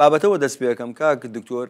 بابەتەوە دەست پێەکەم کاک دکتۆر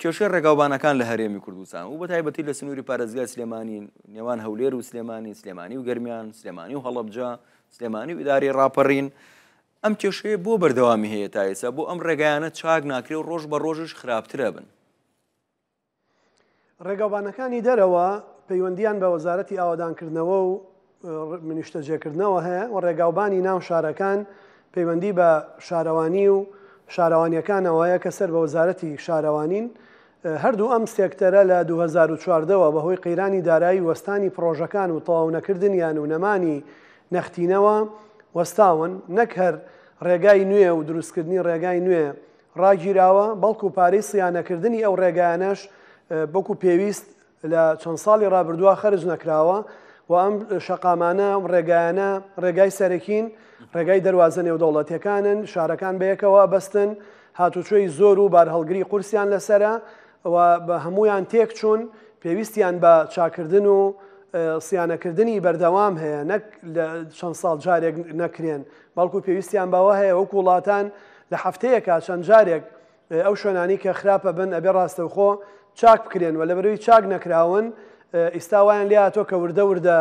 کێشە ڕێگاوبانەکان لە هەرێمی کوردستان و بە تایبەتی لە سنووری پارێزگای سلێمانی نێوان هەولێر و سلێمانی سلێمانی و گەرمیان سلێمانی و هەڵبجا سلێمانی و ئیداری ڕاپەڕین ئەم کێشەیە بۆ بەردەوامی هەیە تا ئێستا بۆ ئەم ڕێگایانە چاک ناکرێ و ڕۆژ بە ڕۆژش خراپترە بن ڕێگاوبانەکانی دەرەوە پەیوەندیان بە وەزارەتی ئاوادانکردنەوە و منیشتە جێکردنەوە هەیە و ڕێگاوبانی ناو شارەکان پەیوەندی بە شارەوانی و شارەوانیەکان ئەوەیە کە سەر بە وەزارەتی شارەوانین هەردوو ئەم سێکتەرە لە 2014ەوە بەهۆی قەیرانی دارایی وەستانی پرۆژەکان و تەواو نەکردنیان و نەمانی نەختینەوە وەستاون نەک هەر ڕێگای نوێ و دروستکردنی ڕێگای نوێ ڕاگیراوە بەڵکو و پارەی سییانەکردنی ئەو ڕێگایانەش بەکو پێویست لە چەند ساڵی ڕابردووە خەرج نەکراوە و ئەم شەقامانە ڕێگایانە ڕێگای سەرەکین ڕێگای دەواازە نێودەوڵەتەکانن شارەکان بەیەکەوە بەستن هاتوچۆی زۆر و بارهەڵگری قورسیان لەسرە بە هەمویان تێک چوون پێویستیان بە چاکردن و سیانەکردنی بەردەوام هەیە نەک لە چەند ساڵ جارێک نەکرێن بەڵکو پێویستیان باوە هەیە وەک وڵاتان لە هەفتەیەکە چەند جارێک ئەو شوێنانی کە خراپە بن ئەبێ ڕاستەوخۆ چاک بکرێن و لە بەروی چاک نەکراون ئیستاوایان لاتۆ کە وردە وردە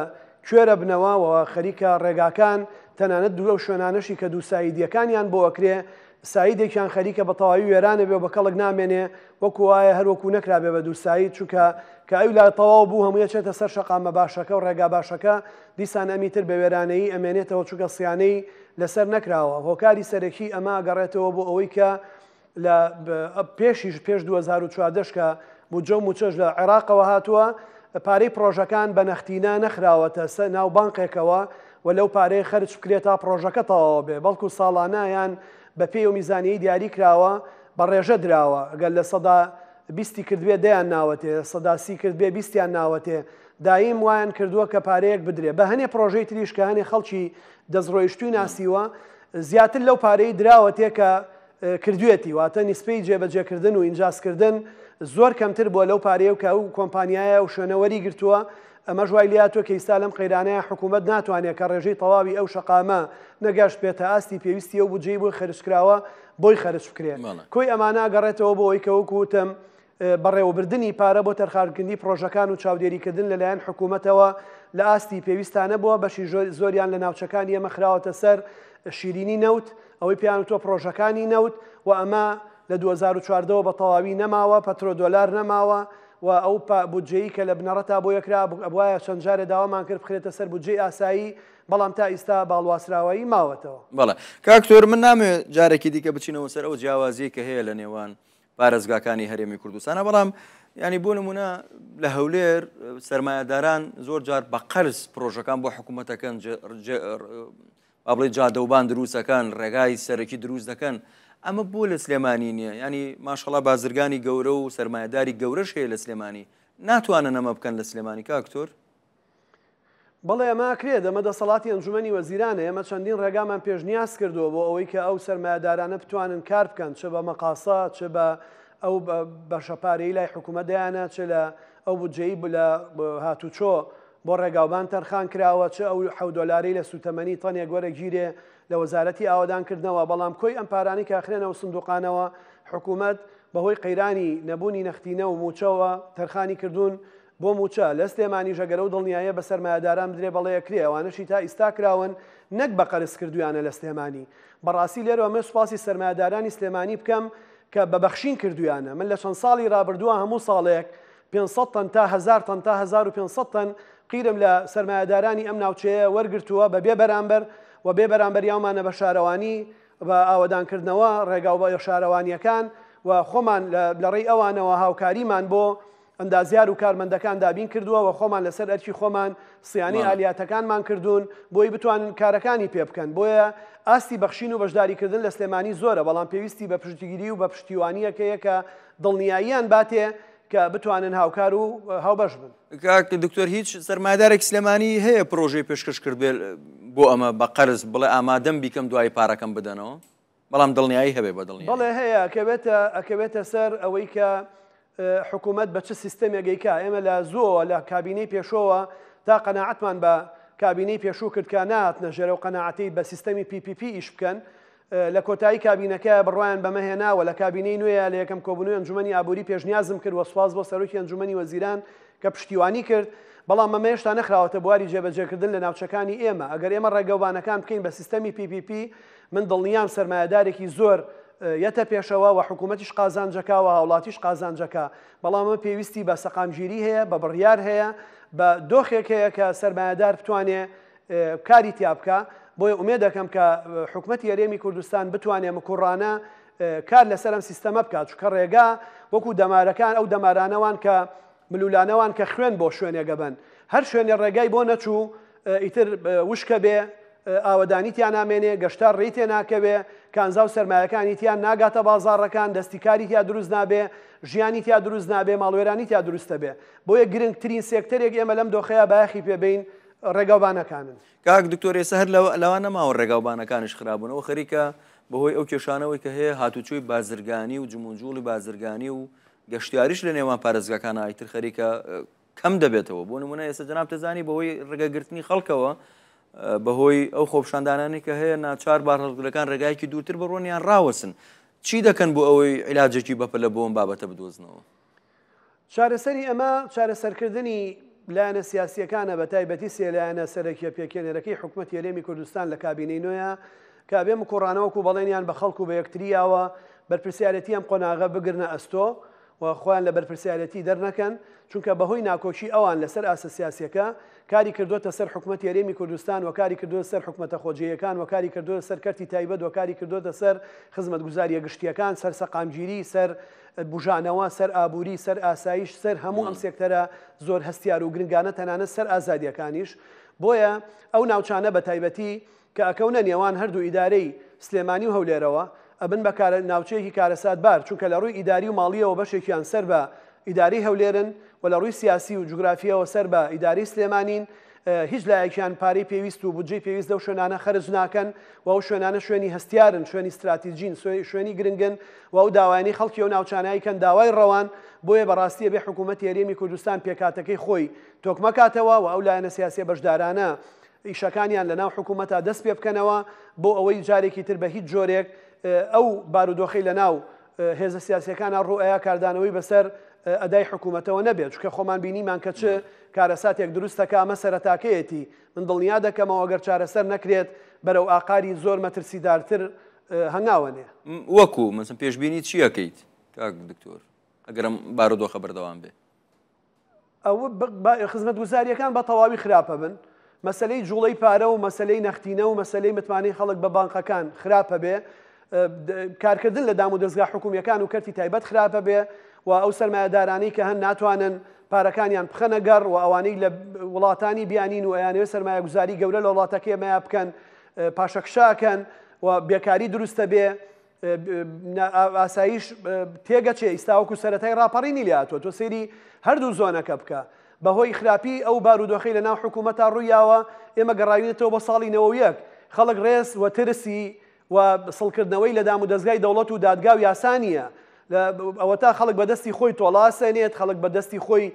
کوێرە بنەوەەوە خەریکە ڕێگاکان تەنانەت دوو ئەو شوێنانەشی کە دوو سایدیەکانیان بۆوەکرێ سایدێکیان خەریکە بە تەواوی وێرانە بێ بە کەڵک نامێنێ وەکو وایە هەروەکو نەکرابێ بە دووسایی چووکە کە ئەو لا تەواو بوو هەموویە چێتە سەر شقامە باشەکە و ڕێگا باشەکە دیسان ئەمیتر بە وێرانەی ئەمێنێتەوە چووکە سیانەی لەسەر نەکراوە هۆکاری سەرەکی ئەما گەڕێتەوە بۆ ئەوەی کە لە پێشیش پێش 2014 کە بجۆم و چۆش لە عێراقەوە هاتووە پارەی پرۆژەکان بە نەختینا نەخراوەتە سە ناو بانقێکەوە و لەو پارەی خرج بکرێت تا پرۆژەکەتەوە بێ بەڵکو ساڵانایان بە پێی و میزانایی دیاری کراوە بە ڕێژە دراوە ئەگەر لە سەدا بیستی کردوێ دەیان ناوەتێ سەداسی کردبێ بیستیان ناوەتێ دایم وایان کردووە کە پارەیەک بدرێ بە هەنێ پرۆژەی تریشکە هەنێ خەڵکی دەستڕۆیشتوی ناسیوە زیاتر لەو پارەی دراوە تێکە کردوێتی واتە نیسپەی جێبەجێکردن و ئینجاسکردن زۆر کەمتر بۆ لەو پارەیە و کاو کۆمپانیایە و شوێنەوەری گرتووە ئەمە ژوای لاتوە کە ئیستا لەم قەیرانەیە حکوومەت ناتوانێت کە ڕێژەی تەواوی ئەو شقامە نەگەشت پێێتە ئاستی پێویستی ئەو بجێ بۆی خەرشکراوە بۆی خەرش بکرێن کۆی ئەمانە گەڕێتەوە بۆ ئەوی کەوکوتم بەڕێوەبردننی پارە بۆ تەرخارکردنی پرۆژەکان و چاودێریکردن لەلایەن حکوومەتەوە لە ئاستی پێویستانە بووە بەشی زۆریان لە ناوچەکانی ئەمە خراوەتە سەر شیرینی نەوت ئەوەی پیان تۆ پرۆژەکانی نەوت و ئەمە لە 2014ەوە بە تەواوی نەماوە پەترۆ دۆلار نەماوە و ئەو بودجەی کە لە بنەڕەتا بۆ یەکرا وایە چەندجارێ داوامان کرد بخرێتە سەر بودجێ ئاسایی بەڵام تا ئیستا باڵواسراوایی ماوەتەوە بەڵە کاکتۆر من نامێ جارێکی دیکە بچینەوە سەر ئەو جیاوازی کە هەیە لە نێوان پارێزگاکانی هەرێمی کوردستانە بەڵام ینی بۆ نمونە لە هەولێر سرمایهداران زۆر جار بە قەرز پرۆژەکان بۆ حکوومەتەکەن ئابڵی جادەوبان دروستەکان ڕێگای سەرەکی دروست دەکەن ئەمە بۆ لە سلێمانی نییە ینی ماشەڵا بازرگانی گەورە و سرمایهداری گەورەش هەیە لە سلێمانی ناتوانە نەمە بکەن لە سلێمانی کاکتۆر بەڵێ ئەماکرێت ئەمە دەسەڵاتی ئەنجومی وەزیرانە ئێمە چەندین ڕێگامان پێشنیاز کردووە بۆ ئەوەی کە ئەو سەرمایهدارانە بتوانن کار بکەن چه بە مەقاسە چه بە ئەو بەشەپارەی لای حکوومەدایانە چه لە ئەو بجێی لە هاتوچۆ بۆ ڕێگاوبان تەرخان کراوە چه ئەو حەودۆلاری لە سوتەمەنی تەنێ گۆرە گیرێ لە وەزارەتی ئاوادانکردنەوە بەڵام کۆی ئەم پارانی کاخرێنەوە سندوقانەوە حکوومەت بەهۆی قەیرانی نەبوونی نەختینە و موچەوە تەرخانی کردوون بۆ موچە لە سلێمانی ژەگەرە و دڵنیایە بە سەرمایهداران درێ بەڵەیەکرێ ئەوانشی تا ئیستاکراون نەک بە قەرز کردویانە لە سلێمانی بەڕاستی لێرەوە من سوپاسی سەرمایهدارانی سلێمانی بکەم کە بەبەخشین کردویانە من لە چەند ساڵی رابرردووە هەموو ساڵێک 500 تن تا 1000 تن تا 1500 تن قیرم لە سەرمایهدارانی ئەم ناوچەیە وەرگرتووە بەبێ بەرامبەر و بێ بەرامبەریاومانە بە شارەوانی بە ئاوادانکردنەوە ڕێگا و بە شارەوانیەکان و خۆمان لەڕێی ئەوانەوە هاوکاریمان بۆ ئەندازیار و کارمەندەکان دابین کردووە و خۆمان لەسەر ئەرکی خۆمان سیانی ئالیاتەکانمان کردوون بۆی بتوانن کارەکانی پێ بکەن بۆیە ئاستی بەخشین و بەشداریکردن لە سلێمانی زۆرە بەڵام پێویستی بە پشتگیری و بە پشتیوانیەکەیەکە دڵنیاییان باتێ کە بتوانن هاوکار و هاوبەش بن دکتۆر هیچ سەرمادارێک سلێمانی هەیە پرۆژەی پێشکەش کردێت بۆ ئەمە بە قەرز بڵێ ئامادەم بیکەم دوای پارەکەم بدەنەوە بەڵام دڵنیایی هەبێ بە دڵنی بەڵێ هەیە ئەکەوێتە ئەکەوێتە سەر ئەوەی کە حکوومەت بە چ سیستەمێگەیکە ئێمە لە زۆوە لە کابینەی پێشەوە تا قەنەعتمان بە کابینەی پێشوو کردکە نات نەژێرە و قەنەعاتی بە سیستەمی PPP ئیش بکەن لە کۆتایی کابینەکە بڕوایان بەمەهێناوە لە کابینەی نوێە لە یەکەم کۆبنوی ئەنجومی ئابووری پێشنیازم کرد وە سواز بۆ سەرۆکی ئەنجومی وەزیران کە پشتیوانی کرد بەڵام مەمەێشتا نەخراوەتە بواری جێبەجێکردن لە ناوچەکانی ئێمە ئەگەر ئێمە ڕێگەوبانەکان بکەین بە سیستەمی PPP من دڵنیام سرمایهدارێکی زۆر یەتە پێشەوە و حکوومەتیش قازانجەکە و هاوڵاتیش قازانجەکە بەڵامە پێویستی بە سەقامگیری هەیە بە بڕیار هەیە بە دۆخێک هەیە کە سرمایهدار بتوانێ کاری تیابکە بۆیە ئومێ دەکەم کە حکوومەتتی یاریێمی کوردستان بتوانێ مکوڕانە کار لەسەرم سیستەمە بکات چکە ڕێگا وەکو دەمارەکان ئەو دەمارانەوان کە ملولانەوان کە خوێن بۆ شوێنێگە بن هەر شوێنێ ڕێگای بۆ نەچوو ئیتر وشکە بێ ئاوەدانی تیان نامێنێ گەشتار ڕیتێ ناکەوێ کانزا و سرمایەکانی تیان ناگاتە بازارڕەکان دەستیکاری تیا دروست نابێ ژیانی تیا دروست نابێ ماڵوێرانی تیا دروستە بێ بۆیە گرنگترین سێکتەرێک ئێمە لەم دۆخەیە باخی پێبین ڕێگاوبانەکانن کاک دکتۆری سەر لەوانە ماوە ڕێگاوبانەکانش خراببوونەوە خەریکە بەهۆی ئەو کێشانەوەی کە هەیە هاتوچوی بازرگانی و جمونجوڵی بازرگانی و گەشتیاریش لە نێوان پارێزگەکان ئایتر خەریکە کەم دەبێتەوە بۆ نمونە ئێستا جناب دەزانی بەهۆی ڕێگەگررتنی خەڵکەوە بەهۆی ئەو خۆپشاندانانی کە هەیە ناچار بارڕگرەکان ڕێگایکی دوورتر بڕۆنیان ڕاوەسن چی دەکەن بۆ ئەوەی عیلاجێکی بەپە لە بۆم بابەتە بدۆزنەوە. چارەسەری ئەمە چارەسەرکردنی لایەنە سیاسیەکانە بە تایبەتی سێلایەنە سەرەکیە پێکێنێرەکەی حکوومەت یلێمی کوردستان لە کابینەی نوێە کابێ مکوڕانەوەکو بەڵێنیان بە خەڵکو بە یەکتریاوە بەرپسیارەتی ئەم قۆناغە بگرنە ئەستۆ و خۆیان لە بەرپرسیارەتی دەرنەکەن چونکە بەهۆی ناکۆشی ئەوان لەسەر ئاسەسیاسەکە کاری کردوتە سەر حکوومەت یاێمی کوردستان و کاری کردو سەر حکوومەتە خۆجیەکان و کاری کردو سەر کەرتی تایبەت و کاری کردوتە سەر خزمەت گوزاریە گشتیەکان سەر سەقامگیری سەر بژانەوە سەر ئابووری سەر ئاسایش سەر هەموو ئەم سێکتەرە زۆر هەستیار و گرنگانە تەنانە سەر ئازادیەکانیش بۆیە ئەو ناوچانە بە تایبەتی کە ئەکەونە نێوان هەردوو ئیدارەی سلێمانی و هەولێرەوە ئەبن بە ناوچەیەکی کارەسات بار چونکە لە ڕووی ئیداری و ماڵیەوە بەشێکیان سەر بە ئیداری هەولێرن و لە ڕووی سیاسی و جوگرافیەوە سەر بە ئیداری سلێمانین هیچ لایەکیان پارەی پێویست و بودجێ پێویست دە شوێنانە خرج ناکەن و ئەو شوێنانە شوێنی هەستیارن شوێنی استراتیژین شوێنی گرنگن و ئەو داوایانی خەڵکی و ناوچانایکەن داوای ڕەوان بۆیە بەڕاستیە بێ حکوومەت یاریێمی کوردستان پێکاتەکەی خۆی تۆکمەکاتەوە و ئەو لایەنە سیاسی بەشدارانە ئیشەکانیان لەناو حکوومەتە دەست پێ بکەنەوە بۆ ئەوەی جارێکی تر بە هیچ جۆرێک ئەو بارودۆخی لە ناو هێزە سیاسەکانە ڕوئەیە کاردانەوەی بەسەر ئەدای حکوومەتەوە نەبێت چکە خۆمان بینیمان کە چ کارەساتێک دروستەکە ئەمە سەرتاکەیەتی من دڵنیا دەکەمەوە گەر چارەسەر نەکرێت بەرەو ئاقاری زۆر مەترسیدارتر هەناوەنێ وەکو مەسم پێشببینی چیەکەیت کاک دکتۆر ئەگەرم بارودۆخە بەردەوام بێ ئەوە خزمەت گوزاریەکان بە تەواوی خراپە بن مەسلەی جوڵەی پارە و مەسلەی نەختینە و مەسلەی متمانی خەڵک بە بانقەکان خراپە بێ کارکردن لە دام و دەستگا حکوومیەکان و کەرتی تایبەت خراپە بێ و ئەو سەرمایهدارانەی کە هەن ناتوانن پارەکانیان بخەنەگەڕ و ئەوانەی لە وڵاتانی بیانین و ئەیانەوە سەرمایە گوزاری گەورە لە وڵاتەکەی مەیا بکەن پاشەکشاکەن و بێکاری دروستە بێ ئاساییش تێگەچێ ئیستاوەکو سەتای راپەڕینی لاتوە تۆ سێری هەردوو زۆنەکە بکە بەهۆی خراپی ئەو بارودۆخی لە ناو حکوومەتە ڕوویاوە ئێمە گەڕاوێتەوە بە ساڵی نەوە یەک خەڵک ڕێز وە ترسی و سڵکردنەوەی لە دام و دەستگای دەوڵەت و دادگاو یاسانیە ئەوە تا خەڵک بەدەستی خۆی تۆڵاسێنێت خەڵک بەدەستی خۆی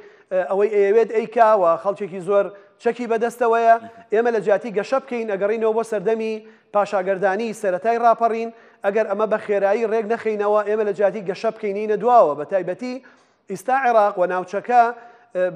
ئەوەی ئەوێت ئەیکاوە خەڵچێکی زۆر چەکی بەدەستەوەیە ئێمە لە جیاتی گەشە بکەین ئەگەڕینەوە بۆ سەردەمی پاشاگردانی سەتای ڕاپەڕین ئەگەر ئەمە بە خێرایی ڕێک نەخینەوە ئێمە لە جیاتی گەشە بکەینینە دواوە بە تایبەتی ئیستا عێراق و ناوچەکە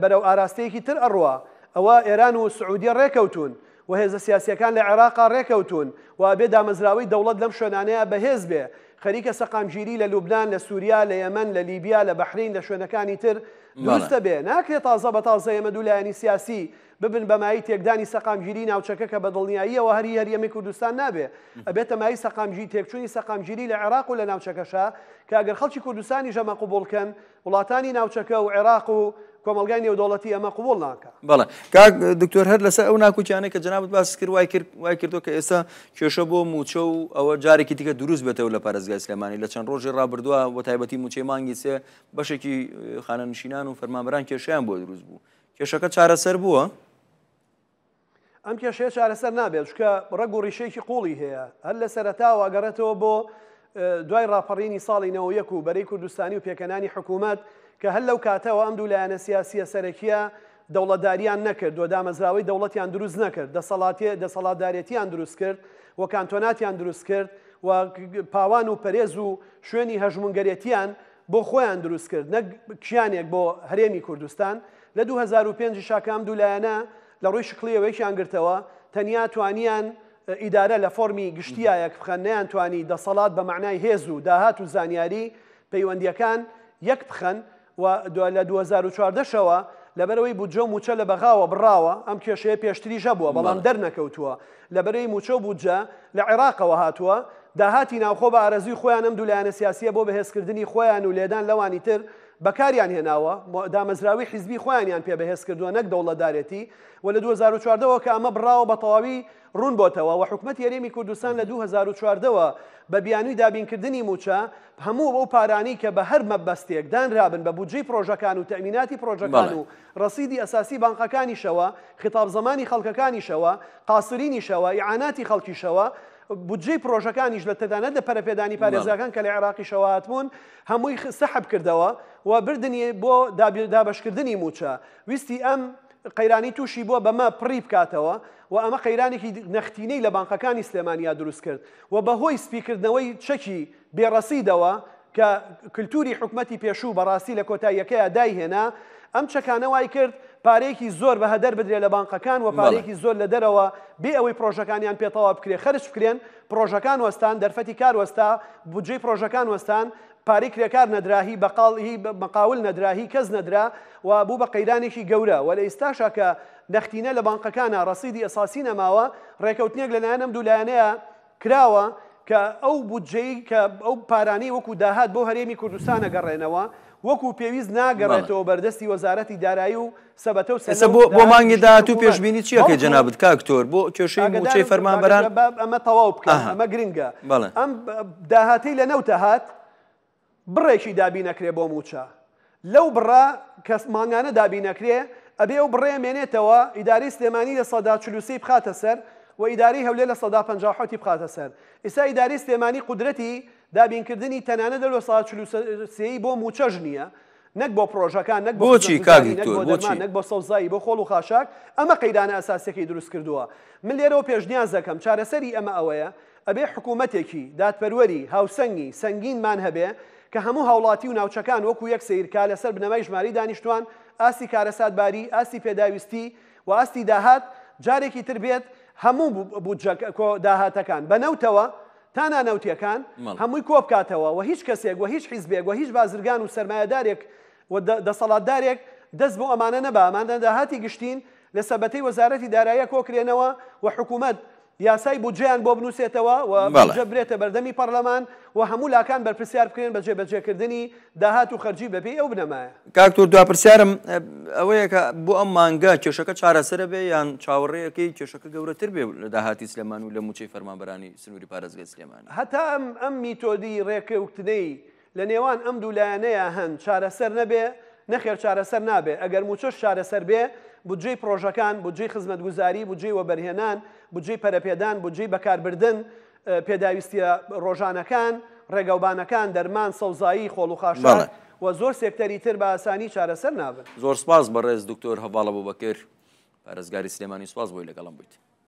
بەرەو ئاراستەیەکی تر ئەڕوە ئەوە ئێران و سعودی ڕێکەوتون و هێزە سیاسیەکان لە عێراقا ڕێکەوتون و بێ دامەزراوی دەوڵەت لەم شوێنانەیە بەهێز بێ خەریکە سەقامگیری لە لوبناان لە سووریا لە یەمن لە لیبیا لە بەحرین لە شوێنەکانی تر دوستە بێ ناکرێت تازە بە تازە ئێمە دوولایانی سیاسی ببن بەمایی تێکدانی سەقامگیری ناوچەکە کە بە دڵنیاییەوە هەری هەریەمی کوردستان نابێ ئەبێتە مای سەقامگیری تێکچوونی سەقامگیری لە عێراق و لە ناوچەکەشا کە ئەگەر خەڵکی کوردستانی ژەمە قوبولکەن وڵاتانی ناوچەکە و عێراق و کۆمەلگای نێودوڵەتی ئەمە قوبول ناکە بەڵە کاک دکتۆر هەر لەسەر ئەو ناکوچانە کە جنابەت باس کرد وای کرد وای کردو کە ئێستا کێشە بۆ موچە و ئەوە جارێکی دیکە دروست بێتەوە لە پارێزگای سلێمانی لە چەند ڕۆژی ڕابردووە بۆ تایبەتی موچەی مانگی سێ بەشێکی خانە نشینان و فەرمانبران کێشیان بۆ دروست بوو کێشەکە چارەسەر بووە ئەم کێشەیە چارەسەر نابێت چکە ڕەگ و ڕیشەیەکی قوڵی هەیە هەر لە سەرەتاوە ئەگەڕێتەوە بۆ دوای ڕاپەڕینی ساڵی نەوەیەک و بەرەی کوردستانی و پێکەنانی حکوومەت کە هەل لەو کاتەوە ئەم دوو لایەنە سیاسیە سەرەکیە دەوڵەداریان نەکرد و دامەزراوەی دەوڵەتیان دروست نەکرد دەسەڵاتی دەسەڵاتدارەتیان دروست کرد و کانتۆناتیان دروست کرد و پاوان و پەرێز و شوێنی هەژمونگەرێتیان بۆ خۆیان دروست کرد نەک کیانێک بۆ هەرێمی کوردستان لە 2005 شاکام دوولایەنە لە ڕووی شکلیەوەیشیان گرتەوە تەنیا توانیان ئیدارە لە فۆمی گشتیایەک بخەن نەیان توانی دەسەڵات بە معنای هێز و داهات و زانیاری پەیوەندیەکان یەک بخەن لە 2014 شەوە لەبەرەوەی بودجە و موچە لە بەغاوە بڕاوە ئەم کێشەیە پێشتریژە بووە بەڵام دەرنەکەوتووە لەبەرەی موچە و بودجە لە عێراقەوە هاتووە داهاتی ناوخۆ بە ئارەزی خۆیانم دوولایەنە سیاسیە بۆ بەهێزکردنی خۆیان و لێدان لەوانی تر بەکاریان هێناوە دامەزراوی حیزبی خۆیانیان پێبهێز کردووە نەک دەوڵەدارەتی و لە 2014ەوە کە ئەمە بڕاوە بە تەواوی ڕوون بۆتەوە و حکومت یاریمی کوردستان لە 2014ەوە بە بیانووی دابینکردنی موچە هەموو بەو پارانی کە بە هەر مەبەستێک دانرابن بە بودجی پرۆژەکان و تەمیناتی پرۆژەکان و ڕسیدی ئەساسی بانقەکانیشەوە خطاب زمانی خەڵکەکانیشەوە قاسرینیشەوە یعاناتی خەڵکیشەوە بودجێ پرۆژەکانیش لە تدانە لە پەرەپێدانی پارێزەکان کە لە عێراقی شەوات بوون هەمووی سەحب کردەوە و بردننی بۆ دابشکردنی موچە ویستی ئەم قەیرانی تووشی بووە بەمە پڕی بکاتەوە و ئەمە قەیرانێکی نەختینەی لە بانقەکانی سلێمانیا دروست کرد و بەهۆی سپیکردنەوەی چەکی بێڕەسیدەوە کە کللتوری حکومەتی پێشوو بەڕاستی لە کۆتاییەکەیە دایهێنا ئەم چەکانە وای کرد پارێکی زۆر بە هەدەر بدرێت لە بانقەکان و پارێکی زۆر لە دەرەوە بێ ئەوەی پرۆژەکانیان پێتەوا بکرێ خەرش بکرێن پرۆژەکان وەستان دەرفەتی کار وەستا بجێ پرۆژەکان وەستان پارەی کرێکار نەدراهی بەقاڵی مەقاول نەدراهی کەس نەدرا و بوو بە قەیرانێکی گەورە و لە ئێستاشە کە نەختینە لە بانقەکانە ڕسیدی ئەساسی نەماوە ڕێکەوتنیەک لەلایەنم دوولایەنەیە کراوە کە ئەو بودجەی کە ئەو پارانەی وەکو داهات بۆ هەرێمی کوردستان ئەگەڕێنەوە وەکو پێویست ناگەڕێتەوە بەردەستی وەزارەتی دارایی و سەبەتە و سەسە بۆ بۆ مانگی داهات و پێشببینی چیەکە جەنابەت کاکتۆر بۆ کێشەی موچەی فەرمانبەران ئەمە تەواو بکە ئەمە گرنگە ئەم داهاتی لە نەوتە هات بڕێکی دابینەکرێ بۆ موچە لەو بڕا کەس ماگانە دابینەکرێ ئەبێ و بڕێ مێنێتەوە ئیداری سلێمانی لە سەدا چلوسی بخاتە سەر و ئیداری هەولێ لە سەدا 50 بخاتە سەر ئێستا ئیداری سلێمانی قدرەتی دابینکردنی تەنانە دە سایی بۆ موچەژ نییە نەک بۆ پرۆژەکان نەک بۆچی نەک بۆ سەوزایی بۆ خۆڵ و خاشاک ئەمە قەیدانە ئەساسەکەی دروست کردووە من لێرەوە پێشنیاز دەکەم چارەسەری ئەمە ئەوەیە ئەبێ حکوومەتێکی دادپەروەری هاوسەنگی سنگینمان هەبێ کە هەموو هاوڵاتی و ناوچەکان وەکو یەک سیرکا لەسەر بنەمای ژماری دانیشتوان ئاسی کارەسات باری ئاسی پێداویستی و ئاستی داهات جارێکی تر بێت هەموو داهاتەکان بەنەوتەوە تا نانەوتیەکان هەمووی کۆ بکاتەوە و هیچ کەسێک و هیچ حیزبێک و هیچ بازرگان و سرمایهدارێک دەسەڵاتدارێک دەست بۆ ئەمانە نەبا ئەماندە داهاتی گشتین لە سەبەتەی وەزارەتی دارایە کۆکرێنەوە و حکوومەت یاسای بودجیان بۆ بنووسێتەوە و بەجە برێتە بەردەمی پەرلەمان و هەموو لاکان بەرپرسیار بکرێن بەجێ بەجێکردنی داهات و خەرجی بەبێ ئەو بنەمایە کاکتور دو پرسیارم ئەوەیە کە بۆ ئەم مانگە کێشەکە چارەسرە بێ یان چاوەڕێیەکەی کێشەکە گەورەتر بێ لە داهاتی سلێمان و لە موچەی فەرمانبەرانی سنووری پارێزگە سلێمان هەتا ئەم ئەم میتۆدی ڕێکەوتنەی لە نێوان ئەم دوولایەنەیە هەن چارەسەر نەبێ نەخێر چارەسەر نابێ ئەگەر موچەش چارەسەر بێ بودجێ پرۆژەکان بودجێ خزمەت گوزاری بودجێ وەبەرهێنان بودجێ پەرەپێدان بودجێ بەکاربردن پێداویستی ڕۆژانەکان ڕێگەوبانەکان دەرمان سەوزایی خۆڵوخاشان و زۆر سێکتەری تر بە ئاسانی چارەسەر نابن زۆر سپاس بەڕێز دکتۆر هەباڵە بۆ بەکرد پارێزگاری سلێمانی سپاس بۆی لەگەڵم بوویت.